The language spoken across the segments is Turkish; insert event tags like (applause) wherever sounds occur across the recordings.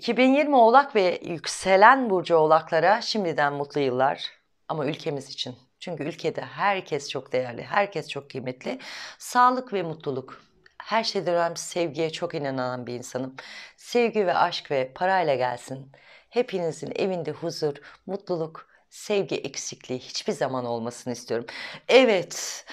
2020 Oğlak ve yükselen burcu Oğlaklara şimdiden mutlu yıllar ama ülkemiz için. Çünkü ülkede herkes çok değerli, herkes çok kıymetli. Sağlık ve mutluluk. Her şeyden önemlisi sevgiye çok inanan bir insanım. Sevgi ve aşk ve parayla gelsin. Hepinizin evinde huzur, mutluluk, sevgi eksikliği hiçbir zaman olmasını istiyorum. Evet,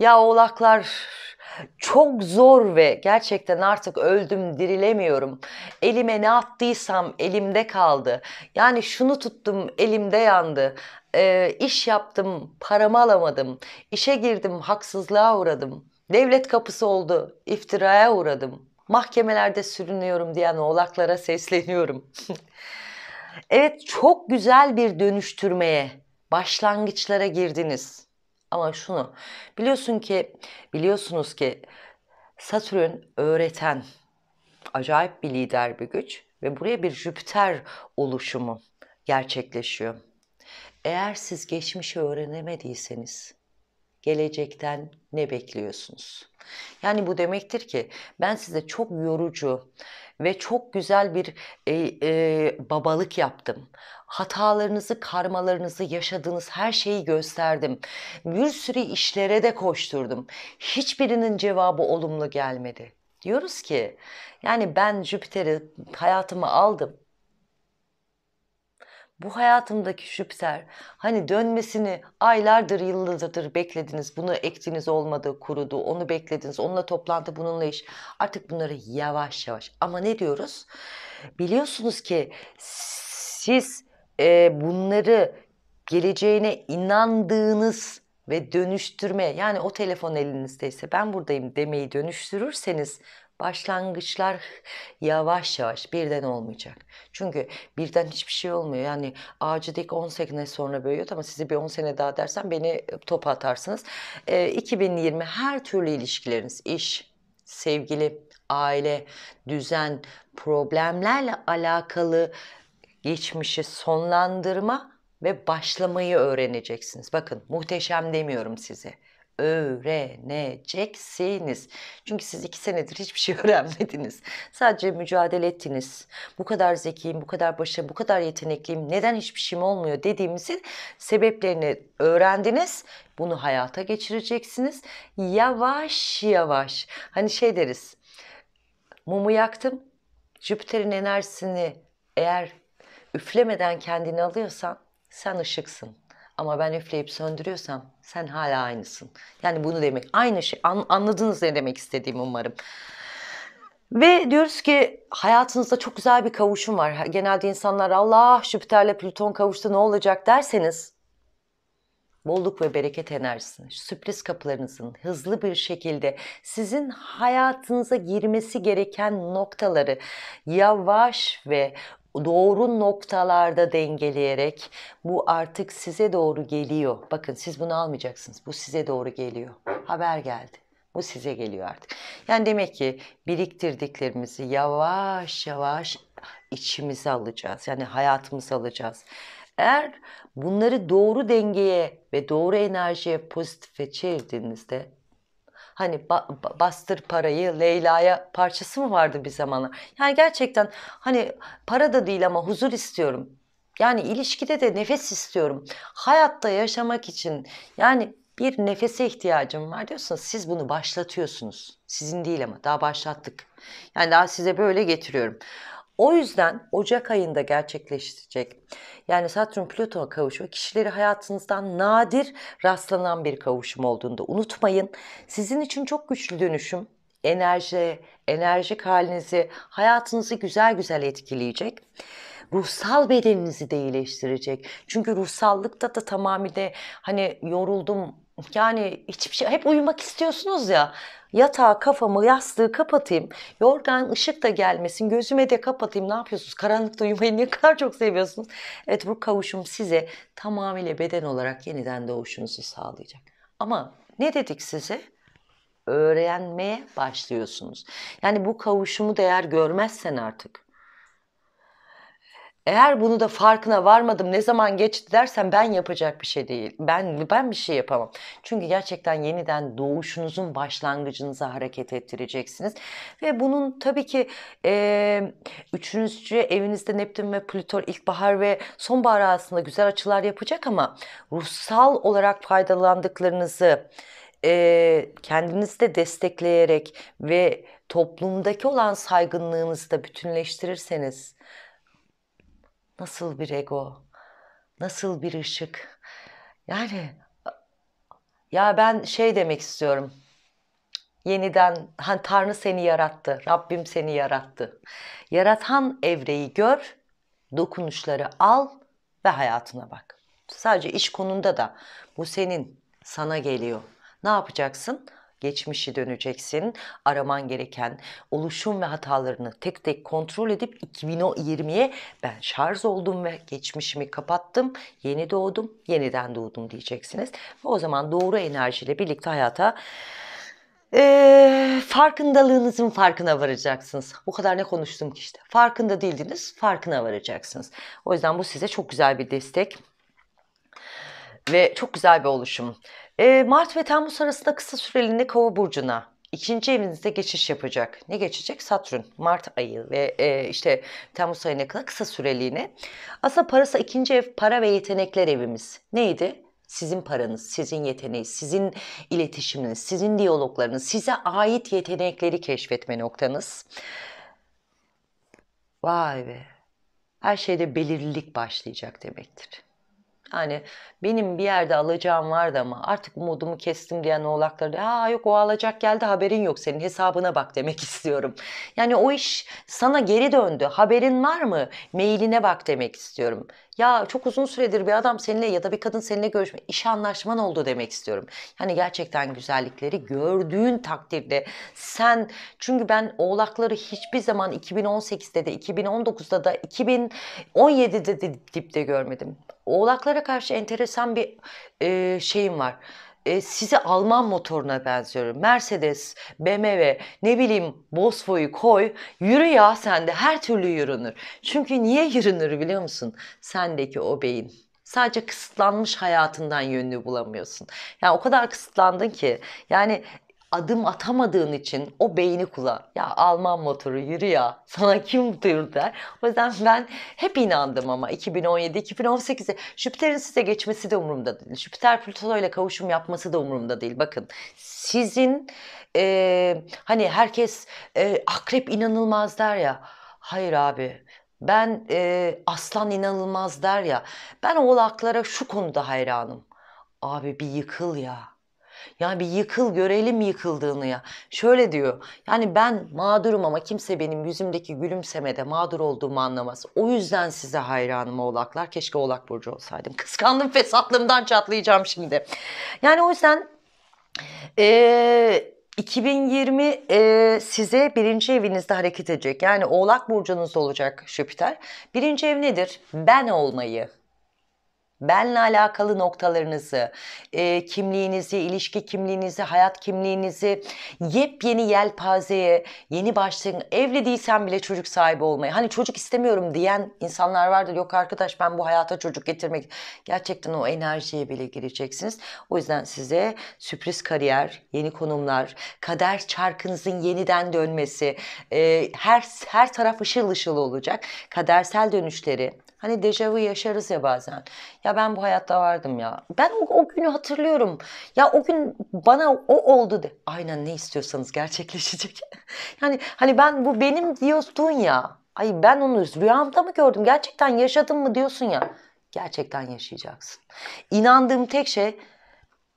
ya oğlaklar çok zor ve gerçekten artık öldüm dirilemiyorum. Elime ne attıysam elimde kaldı. Yani şunu tuttum elimde yandı. E, iş yaptım paramı alamadım. İşe girdim haksızlığa uğradım. Devlet kapısı oldu iftiraya uğradım. Mahkemelerde sürünüyorum diyen oğlaklara sesleniyorum. (laughs) evet çok güzel bir dönüştürmeye, başlangıçlara girdiniz. Ama şunu biliyorsun ki biliyorsunuz ki Satürn öğreten acayip bir lider bir güç ve buraya bir Jüpiter oluşumu gerçekleşiyor. Eğer siz geçmişi öğrenemediyseniz gelecekten ne bekliyorsunuz? Yani bu demektir ki ben size çok yorucu ve çok güzel bir e, e, babalık yaptım hatalarınızı, karmalarınızı, yaşadığınız her şeyi gösterdim. Bir sürü işlere de koşturdum. Hiçbirinin cevabı olumlu gelmedi. Diyoruz ki yani ben Jüpiter'i hayatıma aldım. Bu hayatımdaki Jüpiter hani dönmesini aylardır yıllardır beklediniz. Bunu ektiniz olmadı kurudu onu beklediniz. Onunla toplantı bununla iş. Artık bunları yavaş yavaş ama ne diyoruz? Biliyorsunuz ki siz e, bunları geleceğine inandığınız ve dönüştürme yani o telefon elinizdeyse ben buradayım demeyi dönüştürürseniz başlangıçlar yavaş yavaş birden olmayacak. Çünkü birden hiçbir şey olmuyor. Yani ağacı dik 10 sene sonra büyüyor ama sizi bir 10 sene daha dersen beni topa atarsınız. E, 2020 her türlü ilişkileriniz, iş, sevgili, aile, düzen, problemlerle alakalı geçmişi sonlandırma ve başlamayı öğreneceksiniz. Bakın muhteşem demiyorum size. Öğreneceksiniz. Çünkü siz iki senedir hiçbir şey (laughs) öğrenmediniz. Sadece mücadele ettiniz. Bu kadar zekiyim, bu kadar başarılıyım, bu kadar yetenekliyim. Neden hiçbir şeyim olmuyor dediğimizin sebeplerini öğrendiniz. Bunu hayata geçireceksiniz. Yavaş yavaş. Hani şey deriz. Mumu yaktım. Jüpiter'in enerjisini eğer üflemeden kendini alıyorsan sen ışıksın. Ama ben üfleyip söndürüyorsam sen hala aynısın. Yani bunu demek aynı şey an, anladınız ne demek istediğimi umarım. Ve diyoruz ki hayatınızda çok güzel bir kavuşum var. Genelde insanlar Allah Jüpiter'le Plüton kavuştu ne olacak derseniz bolluk ve bereket enerjisini, sürpriz kapılarınızın hızlı bir şekilde sizin hayatınıza girmesi gereken noktaları yavaş ve doğru noktalarda dengeleyerek bu artık size doğru geliyor. Bakın siz bunu almayacaksınız. Bu size doğru geliyor. Haber geldi. Bu size geliyor artık. Yani demek ki biriktirdiklerimizi yavaş yavaş içimize alacağız. Yani hayatımıza alacağız. Eğer bunları doğru dengeye ve doğru enerjiye pozitife çevirdiğinizde Hani ba bastır parayı Leyla'ya parçası mı vardı bir zamanlar? Yani gerçekten hani para da değil ama huzur istiyorum. Yani ilişkide de nefes istiyorum. Hayatta yaşamak için yani bir nefese ihtiyacım var diyorsanız siz bunu başlatıyorsunuz. Sizin değil ama daha başlattık. Yani daha size böyle getiriyorum. O yüzden Ocak ayında gerçekleşecek. Yani Satürn plüto kavuşumu kişileri hayatınızdan nadir rastlanan bir kavuşum olduğunda unutmayın. Sizin için çok güçlü dönüşüm enerji, enerjik halinizi, hayatınızı güzel güzel etkileyecek. Ruhsal bedeninizi de iyileştirecek. Çünkü ruhsallıkta da tamamıyla hani yoruldum, yani hiçbir şey hep uyumak istiyorsunuz ya. Yatağa kafamı yastığı kapatayım. Yorgan ışık da gelmesin. Gözüme de kapatayım. Ne yapıyorsunuz? Karanlıkta uyumayı ne kadar çok seviyorsunuz. Evet bu kavuşum size tamamıyla beden olarak yeniden doğuşunuzu sağlayacak. Ama ne dedik size? Öğrenmeye başlıyorsunuz. Yani bu kavuşumu değer görmezsen artık eğer bunu da farkına varmadım ne zaman geçti dersen ben yapacak bir şey değil. Ben ben bir şey yapamam. Çünkü gerçekten yeniden doğuşunuzun başlangıcınıza hareket ettireceksiniz. Ve bunun tabii ki e, üçüncü evinizde Neptün ve Plüton ilkbahar ve sonbahar arasında güzel açılar yapacak ama ruhsal olarak faydalandıklarınızı e, kendinizi destekleyerek ve toplumdaki olan saygınlığınızı da bütünleştirirseniz Nasıl bir ego? Nasıl bir ışık? Yani ya ben şey demek istiyorum. Yeniden hani Tanrı seni yarattı. Rabbim seni yarattı. Yaratan evreyi gör, dokunuşları al ve hayatına bak. Sadece iş konunda da bu senin sana geliyor. Ne yapacaksın? geçmişi döneceksin. Araman gereken oluşum ve hatalarını tek tek kontrol edip 2020'ye ben şarj oldum ve geçmişimi kapattım. Yeni doğdum, yeniden doğdum diyeceksiniz. Ve o zaman doğru enerjiyle birlikte hayata e, farkındalığınızın farkına varacaksınız. Bu kadar ne konuştum ki işte. Farkında değildiniz, farkına varacaksınız. O yüzden bu size çok güzel bir destek ve çok güzel bir oluşum. Ee, Mart ve Temmuz arasında kısa süreliğine Kova burcuna ikinci evinizde geçiş yapacak. Ne geçecek? Satürn. Mart ayı ve e, işte Temmuz ayına kadar kısa süreliğine. Aslında parası ikinci ev para ve yetenekler evimiz. Neydi? Sizin paranız, sizin yeteneğiniz, sizin iletişiminiz, sizin diyaloglarınız, size ait yetenekleri keşfetme noktanız. Vay be. Her şeyde belirlilik başlayacak demektir. Yani benim bir yerde alacağım vardı ama artık umudumu kestim diyen oğlakları aa yok o alacak geldi haberin yok senin hesabına bak demek (laughs) istiyorum. Yani o iş sana geri döndü haberin var mı mailine bak demek istiyorum. Ya çok uzun süredir bir adam seninle ya da bir kadın seninle görüşme, iş anlaşman oldu demek istiyorum. Yani gerçekten güzellikleri gördüğün takdirde sen çünkü ben oğlakları hiçbir zaman 2018'de de 2019'da da 2017'de de dipte görmedim. Oğlaklara karşı enteresan bir e, şeyim var e, sizi Alman motoruna benziyorum. Mercedes, BMW, ne bileyim Bosfo'yu koy. Yürü ya sende her türlü yürünür. Çünkü niye yürünür biliyor musun? Sendeki o beyin. Sadece kısıtlanmış hayatından yönünü bulamıyorsun. Yani o kadar kısıtlandın ki yani adım atamadığın için o beyni kullan. Ya Alman motoru yürü ya sana kim duyur der. O yüzden ben hep inandım ama 2017 2018'e Jüpiter'in size geçmesi de umurumda değil. Jüpiter Plüto ile kavuşum yapması da umurumda değil. Bakın sizin e, hani herkes e, akrep inanılmaz der ya. Hayır abi ben e, aslan inanılmaz der ya. Ben oğlaklara şu konuda hayranım. Abi bir yıkıl ya ya bir yıkıl görelim yıkıldığını ya. Şöyle diyor. Yani ben mağdurum ama kimse benim yüzümdeki gülümsemede mağdur olduğumu anlamaz. O yüzden size hayranım oğlaklar. Keşke oğlak burcu olsaydım. (laughs) Kıskandım fesatlığımdan çatlayacağım şimdi. Yani o yüzden eee 2020 e, size birinci evinizde hareket edecek. Yani Oğlak burcunuz olacak Jüpiter. Birinci ev nedir? Ben olmayı, benle alakalı noktalarınızı, e, kimliğinizi, ilişki kimliğinizi, hayat kimliğinizi yepyeni yelpazeye, yeni başlayın. Evli değilsen bile çocuk sahibi olmayı. Hani çocuk istemiyorum diyen insanlar vardır. Yok arkadaş ben bu hayata çocuk getirmek. Gerçekten o enerjiye bile gireceksiniz. O yüzden size sürpriz kariyer, yeni konumlar, kader çarkınızın yeniden dönmesi, e, her her taraf ışıl ışıl olacak. Kadersel dönüşleri, Hani dejavu yaşarız ya bazen. Ya ben bu hayatta vardım ya. Ben o, o günü hatırlıyorum. Ya o gün bana o oldu de. Aynen ne istiyorsanız gerçekleşecek. (laughs) yani hani ben bu benim diyorsun ya. Ay ben onu rüyamda mı gördüm? Gerçekten yaşadım mı diyorsun ya. Gerçekten yaşayacaksın. İnandığım tek şey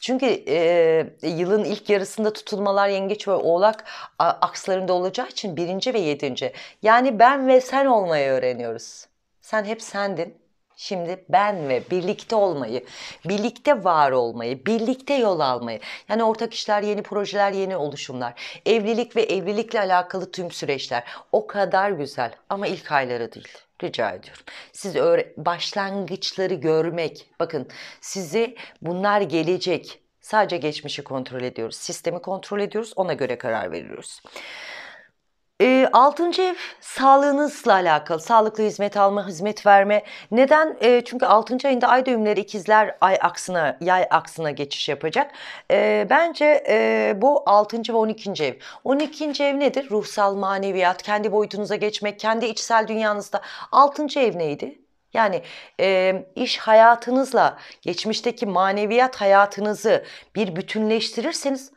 çünkü e, yılın ilk yarısında tutulmalar yengeç ve oğlak akslarında olacağı için birinci ve yedinci. Yani ben ve sen olmayı öğreniyoruz. Sen hep sendin. Şimdi ben ve birlikte olmayı, birlikte var olmayı, birlikte yol almayı. Yani ortak işler, yeni projeler, yeni oluşumlar. Evlilik ve evlilikle alakalı tüm süreçler. O kadar güzel ama ilk ayları değil. Rica ediyorum. Siz başlangıçları görmek, bakın sizi bunlar gelecek. Sadece geçmişi kontrol ediyoruz. Sistemi kontrol ediyoruz. Ona göre karar veriyoruz. E, altıncı ev sağlığınızla alakalı. Sağlıklı hizmet alma, hizmet verme. Neden? E, çünkü altıncı ayında ay düğümleri ikizler ay aksına, yay aksına geçiş yapacak. E, bence e, bu altıncı ve on ikinci ev. On ikinci ev nedir? Ruhsal maneviyat, kendi boyutunuza geçmek, kendi içsel dünyanızda. Altıncı ev neydi? Yani e, iş hayatınızla geçmişteki maneviyat hayatınızı bir bütünleştirirseniz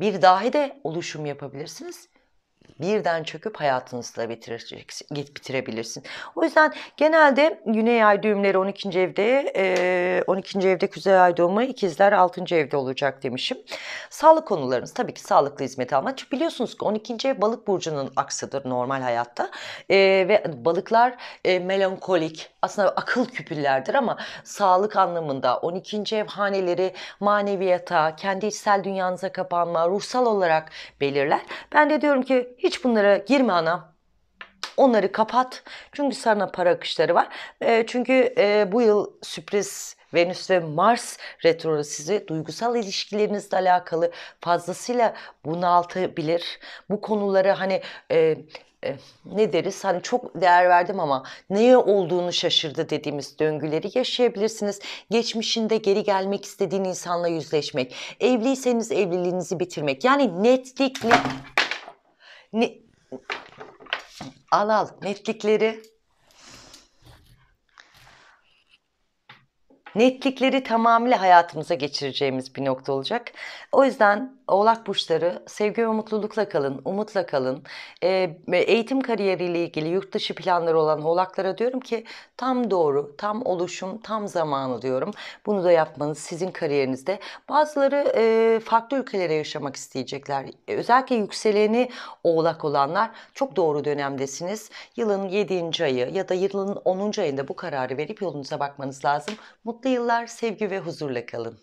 bir dahi de oluşum yapabilirsiniz birden çöküp hayatınızı da bitirebilirsin. O yüzden genelde güney ay düğümleri 12. evde, 12. evde kuzey ay doğumu ikizler 6. evde olacak demişim. Sağlık konularınız tabii ki sağlıklı hizmet almak. Çünkü biliyorsunuz ki 12. ev balık burcunun aksıdır normal hayatta. Ve balıklar melankolik, aslında akıl küpüllerdir ama sağlık anlamında 12. ev haneleri maneviyata, kendi içsel dünyanıza kapanma, ruhsal olarak belirler. Ben de diyorum ki hiç hiç bunlara girme ana. Onları kapat. Çünkü sana para akışları var. E, çünkü e, bu yıl sürpriz Venüs ve Mars retrosu sizi duygusal ilişkilerinizle alakalı fazlasıyla bunaltabilir. Bu konuları hani e, e, ne deriz hani çok değer verdim ama neye olduğunu şaşırdı dediğimiz döngüleri yaşayabilirsiniz. Geçmişinde geri gelmek istediğin insanla yüzleşmek, evliyseniz evliliğinizi bitirmek yani netlikli. Ne, al al netlikleri netlikleri tamamıyla hayatımıza geçireceğimiz bir nokta olacak. O yüzden Oğlak Burçları sevgi ve mutlulukla kalın, umutla kalın. E, eğitim kariyeriyle ilgili yurt dışı planları olan Oğlaklara diyorum ki tam doğru, tam oluşum, tam zamanı diyorum. Bunu da yapmanız sizin kariyerinizde. Bazıları e, farklı ülkelere yaşamak isteyecekler. E, özellikle yükseleni Oğlak olanlar çok doğru dönemdesiniz. Yılın 7. ayı ya da yılın 10. ayında bu kararı verip yolunuza bakmanız lazım. Mutlu mutlu yıllar, sevgi ve huzurla kalın.